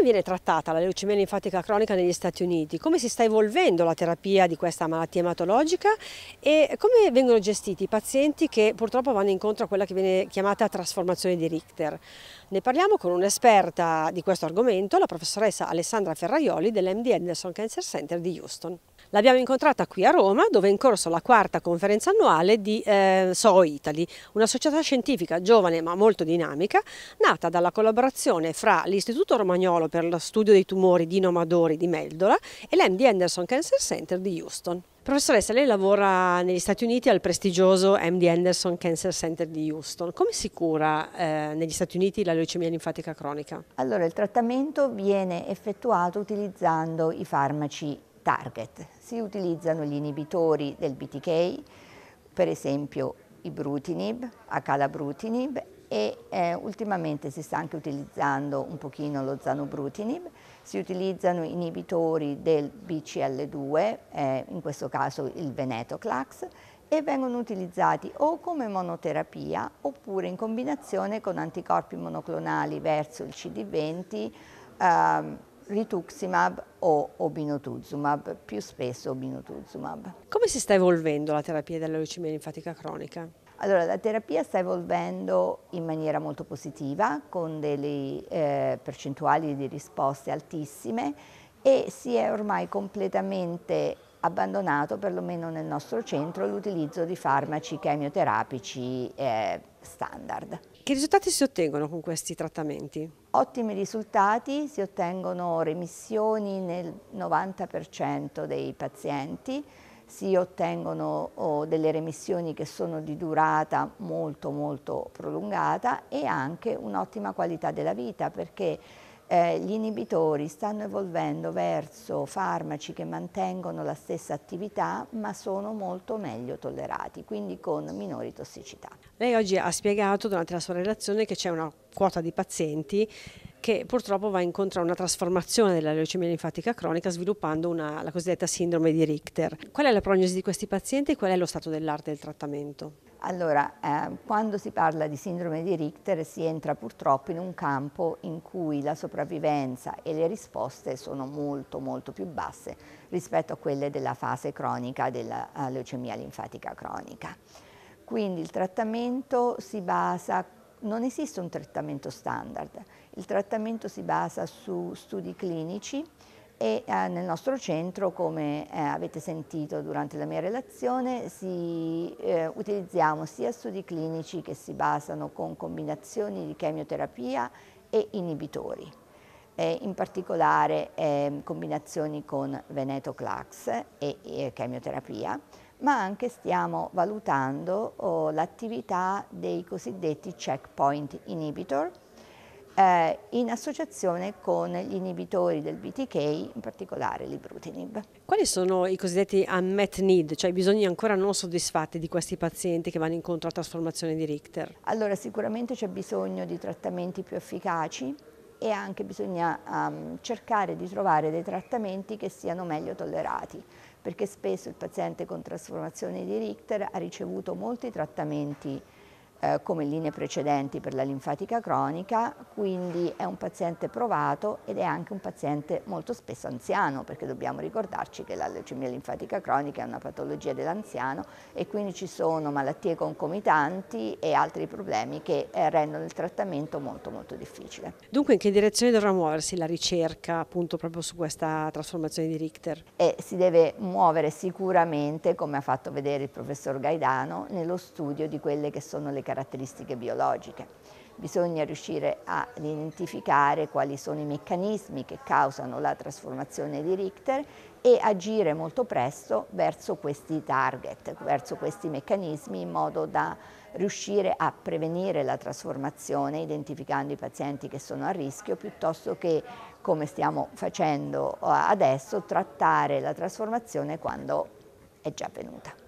Come viene trattata la leucemia linfatica cronica negli Stati Uniti? Come si sta evolvendo la terapia di questa malattia ematologica e come vengono gestiti i pazienti che purtroppo vanno incontro a quella che viene chiamata trasformazione di Richter? Ne parliamo con un'esperta di questo argomento, la professoressa Alessandra Ferraioli dell'MD Anderson Cancer Center di Houston. L'abbiamo incontrata qui a Roma dove è in corso la quarta conferenza annuale di eh, SO Italy, una società scientifica giovane ma molto dinamica, nata dalla collaborazione fra l'Istituto Romagnolo per lo studio dei tumori di Nomadori di Meldola e l'MD Anderson Cancer Center di Houston. Professoressa, lei lavora negli Stati Uniti al prestigioso MD Anderson Cancer Center di Houston. Come si cura eh, negli Stati Uniti la leucemia linfatica cronica? Allora, il trattamento viene effettuato utilizzando i farmaci target. Si utilizzano gli inibitori del BTK, per esempio ibrutinib, acalabrutinib e eh, ultimamente si sta anche utilizzando un pochino lo zanobrutinib, si utilizzano inibitori del BCL2, eh, in questo caso il venetoclax, e vengono utilizzati o come monoterapia oppure in combinazione con anticorpi monoclonali verso il CD20, ehm, rituximab o obinotuzumab, più spesso obinotuzumab. Come si sta evolvendo la terapia della leucemia linfatica cronica? Allora, la terapia sta evolvendo in maniera molto positiva, con delle eh, percentuali di risposte altissime e si è ormai completamente abbandonato, perlomeno nel nostro centro, l'utilizzo di farmaci chemioterapici eh, standard. Che risultati si ottengono con questi trattamenti? Ottimi risultati, si ottengono remissioni nel 90% dei pazienti, si ottengono oh, delle remissioni che sono di durata molto molto prolungata e anche un'ottima qualità della vita perché eh, gli inibitori stanno evolvendo verso farmaci che mantengono la stessa attività ma sono molto meglio tollerati, quindi con minori tossicità. Lei oggi ha spiegato durante la sua relazione che c'è una quota di pazienti che purtroppo va incontro a una trasformazione della leucemia linfatica cronica sviluppando una, la cosiddetta sindrome di Richter. Qual è la prognosi di questi pazienti e qual è lo stato dell'arte del trattamento? Allora, eh, quando si parla di sindrome di Richter si entra purtroppo in un campo in cui la sopravvivenza e le risposte sono molto molto più basse rispetto a quelle della fase cronica della eh, leucemia linfatica cronica. Quindi il trattamento si basa non esiste un trattamento standard, il trattamento si basa su studi clinici e eh, nel nostro centro, come eh, avete sentito durante la mia relazione, si, eh, utilizziamo sia studi clinici che si basano con combinazioni di chemioterapia e inibitori eh, in particolare eh, combinazioni con venetoclax e, e, chemioterapia, ma anche stiamo valutando oh, l'attività dei cosiddetti checkpoint inhibitor eh, in associazione con gli inibitori del BTK, in particolare l'ibrutinib. Quali sono i cosiddetti unmet need, cioè i bisogni ancora non soddisfatti di questi pazienti che vanno incontro a trasformazione di Richter? Allora sicuramente c'è bisogno di trattamenti più efficaci, e anche bisogna um, cercare di trovare dei trattamenti che siano meglio tollerati perché spesso il paziente con trasformazione di Richter ha ricevuto molti trattamenti eh, come in linee precedenti per la linfatica cronica, quindi è un paziente provato ed è anche un paziente molto spesso anziano, perché dobbiamo ricordarci che la leucemia linfatica cronica è una patologia dell'anziano e quindi ci sono malattie concomitanti e altri problemi che eh, rendono il trattamento molto molto difficile. Dunque in che direzione dovrà muoversi la ricerca appunto proprio su questa trasformazione di Richter? E si deve muovere sicuramente, come ha fatto vedere il professor Gaidano, nello studio di quelle che sono le caratteristiche biologiche. Bisogna riuscire ad identificare quali sono i meccanismi che causano la trasformazione di Richter e agire molto presto verso questi target, verso questi meccanismi in modo da riuscire a prevenire la trasformazione identificando i pazienti che sono a rischio piuttosto che come stiamo facendo eh, adesso trattare la trasformazione quando è già avvenuta.